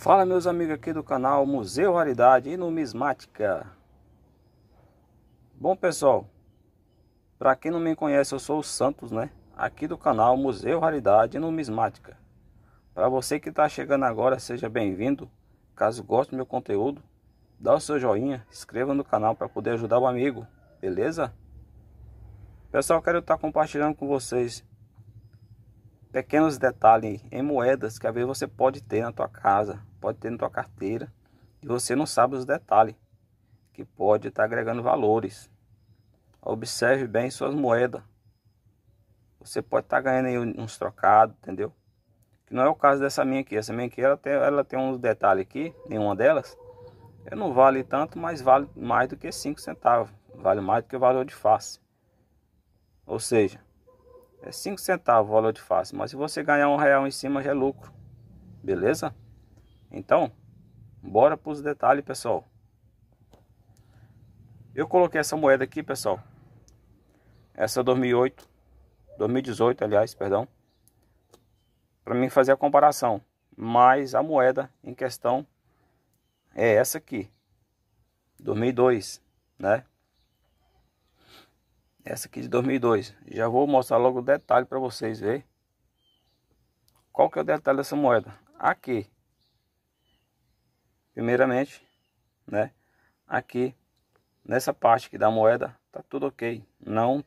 Fala meus amigos aqui do canal Museu Raridade e Numismática. Bom pessoal, para quem não me conhece, eu sou o Santos, né? Aqui do canal Museu Raridade e Numismática. Para você que está chegando agora, seja bem-vindo. Caso goste do meu conteúdo, dá o seu joinha, inscreva no canal para poder ajudar o amigo, beleza? Pessoal, quero estar tá compartilhando com vocês pequenos detalhes em moedas que às vezes você pode ter na tua casa, pode ter na tua carteira e você não sabe os detalhes que pode estar tá agregando valores. Observe bem suas moedas. Você pode estar tá ganhando aí uns trocados, entendeu? Que não é o caso dessa minha aqui. Essa minha aqui ela tem, ela tem uns detalhes aqui, nenhuma delas. Ela não vale tanto, mas vale mais do que 5 centavos. Vale mais do que o valor de face. Ou seja, é 5 centavos o valor de face. Mas se você ganhar um real em cima, já é lucro. Beleza? Então, bora para os detalhes, pessoal. Eu coloquei essa moeda aqui, pessoal. Essa 2008, é 2018, aliás, perdão. Para mim fazer a comparação. Mas a moeda em questão é essa aqui. 2002, né? Essa aqui de 2002. Já vou mostrar logo o detalhe para vocês ver. Qual que é o detalhe dessa moeda? Aqui. Primeiramente, né? Aqui, nessa parte aqui da moeda, tá tudo ok. Não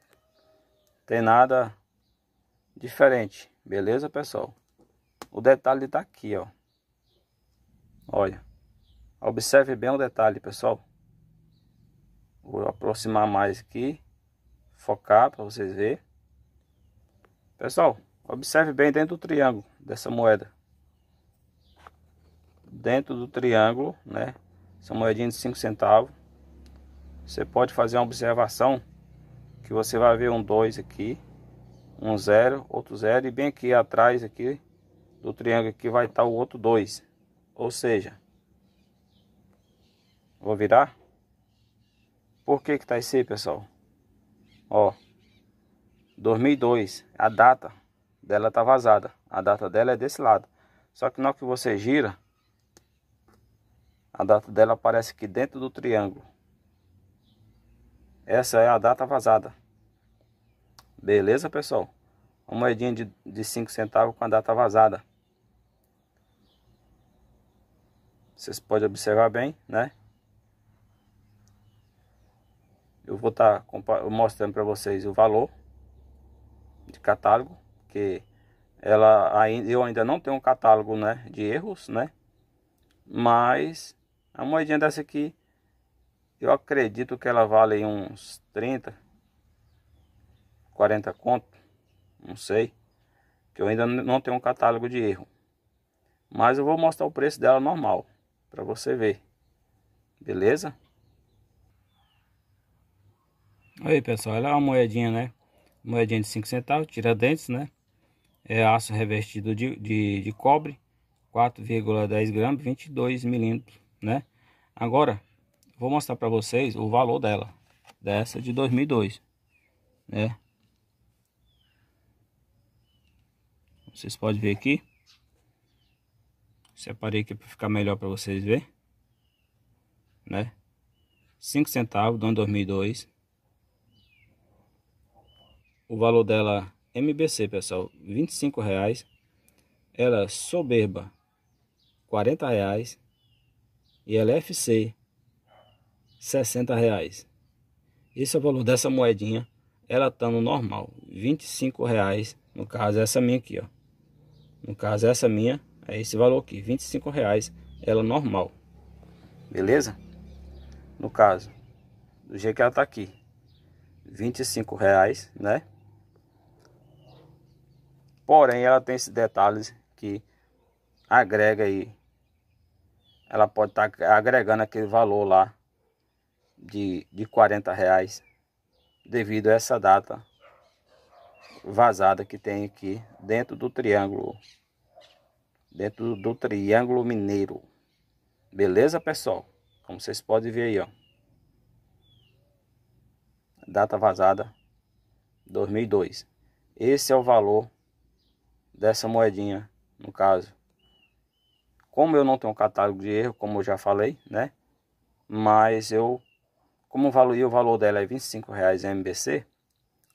tem nada diferente. Beleza, pessoal? O detalhe tá aqui, ó. Olha. Observe bem o detalhe, pessoal. Vou aproximar mais aqui focar para vocês verem. Pessoal, observe bem dentro do triângulo dessa moeda. Dentro do triângulo, né? Essa moedinha de 5 centavos. Você pode fazer uma observação que você vai ver um 2 aqui, um 0, outro 0 e bem aqui atrás aqui do triângulo aqui vai estar o outro 2. Ou seja, vou virar. Por que que tá esse, pessoal? Ó. 2002. A data dela tá vazada. A data dela é desse lado. Só que na hora que você gira, a data dela aparece aqui dentro do triângulo. Essa é a data vazada. Beleza, pessoal? Uma moedinha de, de 5 centavos com a data vazada. Vocês podem observar bem, né? Eu vou estar tá mostrando para vocês o valor de catálogo, que ela ainda eu ainda não tenho um catálogo, né, de erros, né? Mas a moedinha dessa aqui eu acredito que ela vale uns 30 40 conto, não sei, que eu ainda não tenho um catálogo de erro. Mas eu vou mostrar o preço dela normal para você ver. Beleza? Aí, pessoal, é uma moedinha, né? Moedinha de 5 centavos, tiradentes, né? É aço revestido de, de, de cobre, 4,10 gramas, 22 milímetros, né? Agora, vou mostrar para vocês o valor dela, dessa de 2002, né? Vocês podem ver aqui. Separei aqui para ficar melhor para vocês ver, né? 5 centavos do ano 2002 o valor dela MBC, pessoal, R$ reais Ela Soberba, R$ reais E ela FC, R$ Esse é o valor dessa moedinha. Ela tá no normal, R$ reais No caso, é essa minha aqui, ó. No caso, é essa minha é esse valor aqui, R$ reais Ela normal. Beleza? No caso, do jeito que ela tá aqui, R$ reais né? Porém, ela tem esses detalhes que agrega aí. Ela pode estar tá agregando aquele valor lá de, de 40 reais devido a essa data vazada que tem aqui dentro do triângulo dentro do triângulo mineiro beleza pessoal como vocês podem ver aí ó data vazada 2002 esse é o valor dessa moedinha, no caso. Como eu não tenho catálogo de erro, como eu já falei, né? Mas eu, como o valor, o valor dela é R$ 25,00 MBC,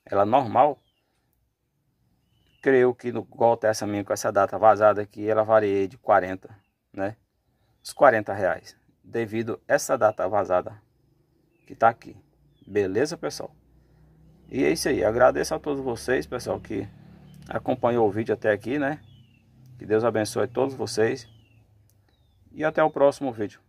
ela normal, creio que no golpe essa minha com essa data vazada aqui, ela varia de 40, né? Os 40 reais, devido essa data vazada que tá aqui. Beleza, pessoal? E é isso aí. Agradeço a todos vocês, pessoal, que acompanhou o vídeo até aqui, né? Que Deus abençoe todos vocês. E até o próximo vídeo.